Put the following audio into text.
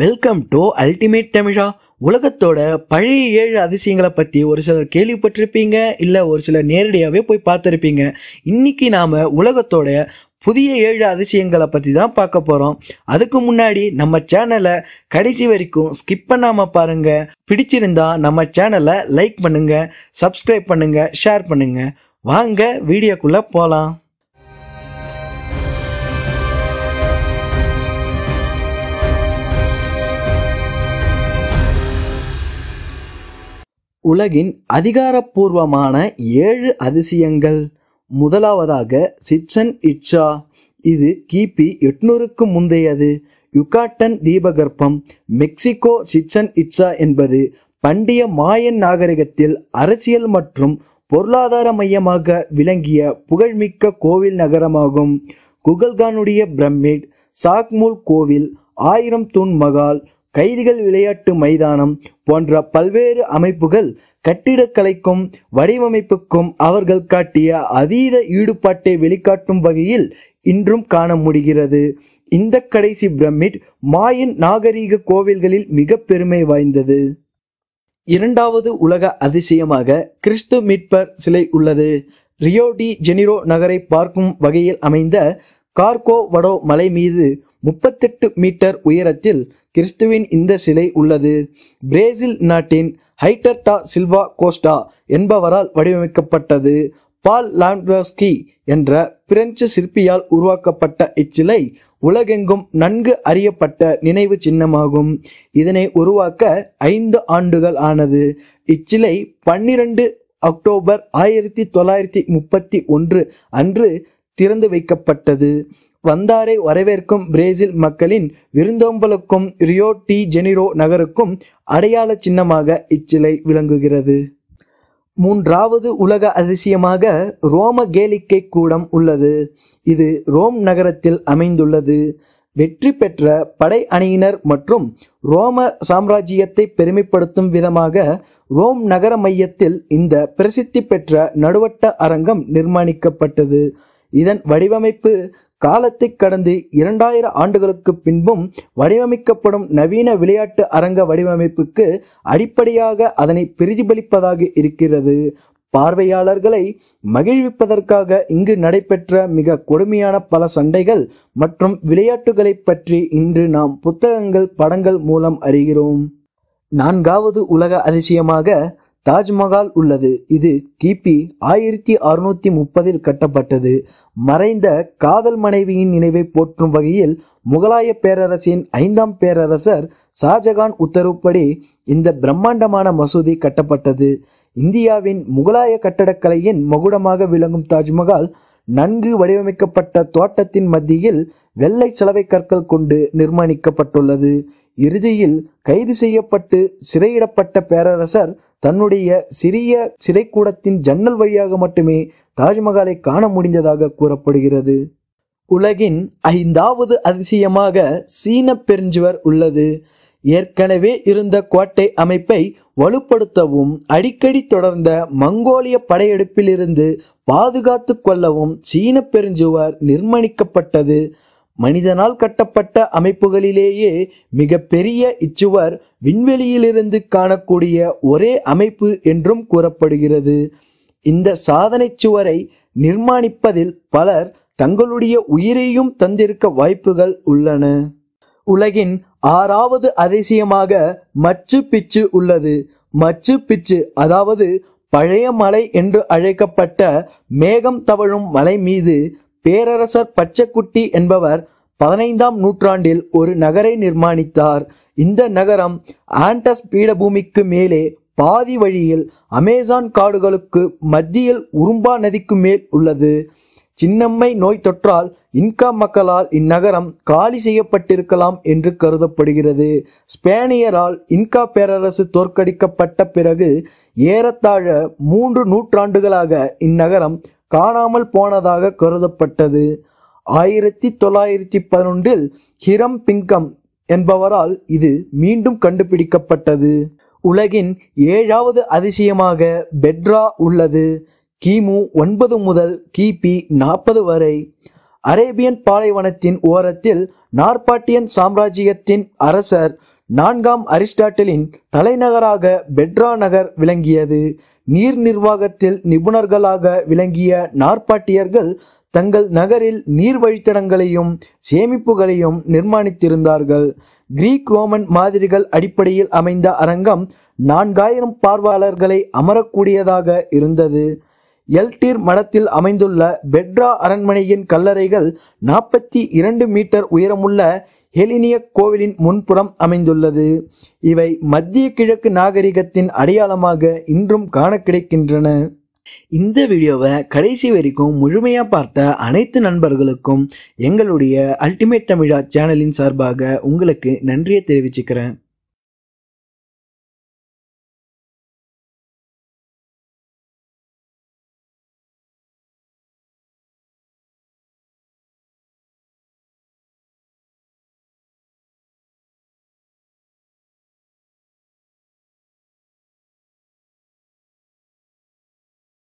welcome to ultimate தமிழா உலகத்தோட பழைய ஏழு அதிசயங்களை பற்றி ஒரு சிலர் கேள்விப்பட்டிருப்பீங்க இல்லை ஒரு சிலர் நேரடியாகவே போய் பார்த்துருப்பீங்க இன்னைக்கு நாம் உலகத்தோட புதிய ஏழு அதிசயங்களை பற்றி தான் பார்க்க போகிறோம் அதுக்கு முன்னாடி நம்ம சேனலை கடைசி வரைக்கும் ஸ்கிப் பண்ணாமல் பாருங்கள் பிடிச்சிருந்தா நம்ம சேனலை லைக் பண்ணுங்கள் சப்ஸ்கிரைப் பண்ணுங்கள் ஷேர் பண்ணுங்கள் வாங்க வீடியோக்குள்ளே போகலாம் உலகின் அதிகாரப்பூர்வமான ஏழு அதிசயங்கள் முதலாவதாக சிச்சன் இட்சா இது கிபி எட்நூறுக்கு முந்தையது யுகாட்டன் தீபகற்பம் மெக்சிகோ சிச்சன் இட்சா என்பது பண்டைய மாயன் நாகரிகத்தில் அரசியல் மற்றும் பொருளாதார மையமாக விளங்கிய புகழ்மிக்க கோவில் நகரமாகும் குகல்கானுடைய பிரமிட் சாக்மூல் கோவில் ஆயிரம் தூண் மகால் கைதிகள் விளையாட்டு மைதானம் போன்ற பல்வேறு அமைப்புகள் கட்டிடக்கலைக்கும் வடிவமைப்புக்கும் அவர்கள் காட்டிய அதீத ஈடுபாட்டை வெளிக்காட்டும் வகையில் இன்றும் காண முடிகிறது இந்த கடைசி பிரமிட் மாயின் நாகரீக கோவில்களில் மிக பெருமை வாய்ந்தது இரண்டாவது உலக அதிசயமாக கிறிஸ்து மீட்பர் சிலை உள்ளது ரியோடி ஜெனிரோ நகரை பார்க்கும் வகையில் அமைந்த கார்கோ வடோ மலை மீது முப்பத்தெட்டு மீட்டர் உயரத்தில் கிறிஸ்துவின் இந்த சிலை உள்ளது பிரேசில் நாட்டின் ஹைட்டர்டா சில்வா கோஸ்டா என்பவரால் வடிவமைக்கப்பட்டது பால் லாண்டோஸ்கி என்ற பிரெஞ்சு சிற்பியால் உருவாக்கப்பட்ட இச்சிலை உலகெங்கும் நன்கு அறியப்பட்ட நினைவு சின்னமாகும் இதனை உருவாக்க ஐந்து ஆண்டுகள் ஆனது இச்சிலை பன்னிரண்டு அக்டோபர் ஆயிரத்தி தொள்ளாயிரத்தி முப்பத்தி ஒன்று அன்று திறந்து வைக்கப்பட்டது வந்தாரை வரவேற்கும் பிரேசில் மக்களின் விருந்தோம்பலுக்கும் ரியோ டி ஜெனிரோ நகருக்கும் அடையாள சின்னமாக இச்சிலை விளங்குகிறது மூன்றாவது உலக அதிசயமாக ரோம கேலிக்கை கூடம் உள்ளது இது ரோம் நகரத்தில் அமைந்துள்ளது வெற்றி பெற்ற படை அணியினர் மற்றும் ரோம சாம்ராஜ்யத்தை பெருமைப்படுத்தும் விதமாக ரோம் நகர மையத்தில் இந்த பிரசித்தி பெற்ற நடுவட்ட அரங்கம் நிர்மாணிக்கப்பட்டது இதன் வடிவமைப்பு காலத்தை கடந்து இரண்டாயிரம் ஆண்டுகளுக்கு பின்பும் வடிவமைக்கப்படும் நவீன விளையாட்டு அரங்க வடிவமைப்புக்கு அடிப்படையாக அதனை பிரதிபலிப்பதாக இருக்கிறது பார்வையாளர்களை மகிழ்விப்பதற்காக இங்கு நடைபெற்ற மிக கொடுமையான பல சண்டைகள் மற்றும் விளையாட்டுகளை பற்றி இன்று நாம் புத்தகங்கள் படங்கள் மூலம் அறிகிறோம் நான்காவது உலக அதிசயமாக தாஜ்மஹால் உள்ளது இது கிபி ஆயிரத்தி அறுநூத்தி முப்பதில் கட்டப்பட்டது மறைந்த காதல் மனைவியின் நினைவை போற்றும் வகையில் முகலாய பேரரசின் ஐந்தாம் பேரரசர் ஷாஜகான் உத்தரவுப்படி இந்த பிரம்மாண்டமான மசூதி கட்டப்பட்டது இந்தியாவின் முகலாய கட்டடக்கலையின் மகுடமாக விளங்கும் தாஜ்மஹால் நன்கு வடிவமைக்கப்பட்ட தோட்டத்தின் மத்தியில் வெள்ளை சலவை கற்கள் கொண்டு நிர்மாணிக்கப்பட்டுள்ளது இறுதியில் கைது செய்யப்பட்டு சிறையிடப்பட்ட பேரரசர் தன்னுடைய சிறிய சிறைக்கூடத்தின் ஜன்னல் வழியாக மட்டுமே தாஜ்மஹாலை காண முடிந்ததாக கூறப்படுகிறது உலகின் ஐந்தாவது அதிசயமாக சீன பெருஞ்சுவர் உள்ளது ஏற்கனவே இருந்த கோட்டை அமைப்பை வலுப்படுத்தவும் அடிக்கடி தொடர்ந்த மங்கோலிய படையெடுப்பிலிருந்து பாதுகாத்து கொள்ளவும் சீன பெருஞ்சுவர் நிர்மணிக்கப்பட்டது மனிதனால் கட்டப்பட்ட அமைப்புகளிலேயே மிகப்பெரிய இச்சுவர் விண்வெளியிலிருந்து காணக்கூடிய ஒரே அமைப்பு என்றும் கூறப்படுகிறது இந்த சாதனை சுவரை நிர்மாணிப்பதில் பலர் தங்களுடைய உயிரையும் தந்திருக்க வாய்ப்புகள் உள்ளன உலகின் ஆறாவது அதிசயமாக மச்சு பிச்சு உள்ளது மச்சு பிச்சு அதாவது பழைய மலை என்று அழைக்கப்பட்ட மேகம் தவழும் மலை மீது பேரரசர் பச்சைக்குட்டி என்பவர் பதினைந்தாம் நூற்றாண்டில் ஒரு நகரை நிர்மாணித்தார் இந்த நகரம் ஆண்டஸ் பீடபூமிக்கு மேலே பாதி வழியில் அமேசான் காடுகளுக்கு மத்தியில் உரும்பா நதிக்கு மேல் உள்ளது சின்னம்மை நோய் தொற்றால் இன்கா மக்களால் இந்நகரம் காலி செய்யப்பட்டிருக்கலாம் என்று கருதப்படுகிறது ஸ்பேனியரால் இன்கா பேரரசு தோற்கடிக்கப்பட்ட பிறகு ஏறத்தாழ மூன்று நூற்றாண்டுகளாக இந்நகரம் காணாமல் போனதாக கருதப்பட்டது ஆயிரத்தி தொள்ளாயிரத்தி பதினொன்றில் ஹிரம் பிங்கம் என்பவரால் இது மீண்டும் கண்டுபிடிக்கப்பட்டது உலகின் ஏழாவது அதிசயமாக பெட்ரா உள்ளது கிமு ஒன்பது முதல் கிபி நாற்பது வரை அரேபியன் பாலைவனத்தின் ஓரத்தில் நார்பாட்டியன் சாம்ராஜ்யத்தின் அரசர் நான்காம் அரிஸ்டாட்டிலின் தலைநகராக பெட்ரா நகர் விளங்கியது நீர் நிர்வாகத்தில் நிபுணர்களாக விளங்கிய நாற்பாட்டியர்கள் தங்கள் நகரில் நீர் வழித்தடங்களையும் சேமிப்புகளையும் நிர்மாணித்திருந்தார்கள் கிரீக் ரோமன் மாதிரிகள் அடிப்படையில் அமைந்த அரங்கம் நான்காயிரம் பார்வையாளர்களை அமரக்கூடியதாக இருந்தது எல்டீர் மடத்தில் அமைந்துள்ள பெட்ரா அரண்மனையின் கல்லறைகள் நாற்பத்தி இரண்டு மீட்டர் உயரமுள்ள ஹெலினிய கோவிலின் முன்புறம் அமைந்துள்ளது இவை மத்திய கிழக்கு நாகரிகத்தின் அடையாளமாக இன்றும் காண கிடைக்கின்றன இந்த வீடியோவை கடைசி வரைக்கும் முழுமையாக பார்த்த அனைத்து நண்பர்களுக்கும் எங்களுடைய அல்டிமேட் தமிழா சேனலின் சார்பாக உங்களுக்கு நன்றியை தெரிவிச்சுக்கிறேன்